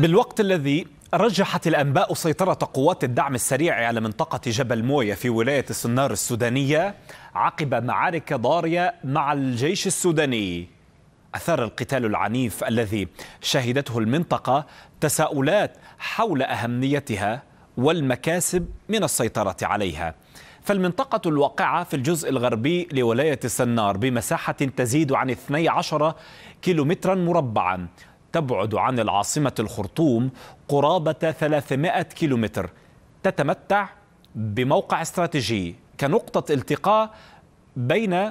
بالوقت الذي رجحت الأنباء سيطرة قوات الدعم السريع على منطقة جبل موية في ولاية السنار السودانية عقب معارك ضارية مع الجيش السوداني أثار القتال العنيف الذي شهدته المنطقة تساؤلات حول أهميتها والمكاسب من السيطرة عليها فالمنطقة الواقعة في الجزء الغربي لولاية السنار بمساحة تزيد عن 12 كيلومترا مربعا تبعد عن العاصمة الخرطوم قرابة 300 كيلومتر تتمتع بموقع استراتيجي كنقطة التقاء بين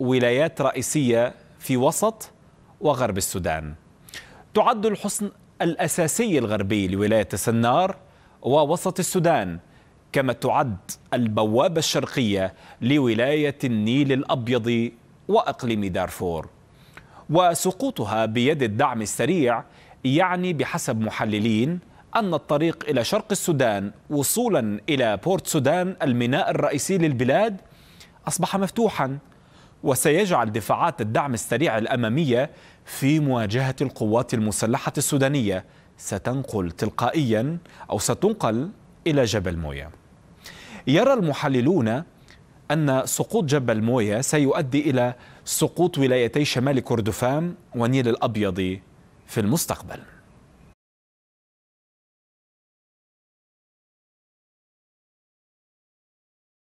ولايات رئيسية في وسط وغرب السودان تعد الحصن الأساسي الغربي لولاية سنار ووسط السودان كما تعد البوابة الشرقية لولاية النيل الأبيض وأقليم دارفور وسقوطها بيد الدعم السريع يعني بحسب محللين أن الطريق إلى شرق السودان وصولا إلى بورت سودان الميناء الرئيسي للبلاد أصبح مفتوحا وسيجعل دفاعات الدعم السريع الأمامية في مواجهة القوات المسلحة السودانية ستنقل تلقائيا أو ستنقل إلى جبل مويا يرى المحللون أن سقوط جبل مويا سيؤدي إلى سقوط ولايتي شمال كردفان ونيل الأبيض في المستقبل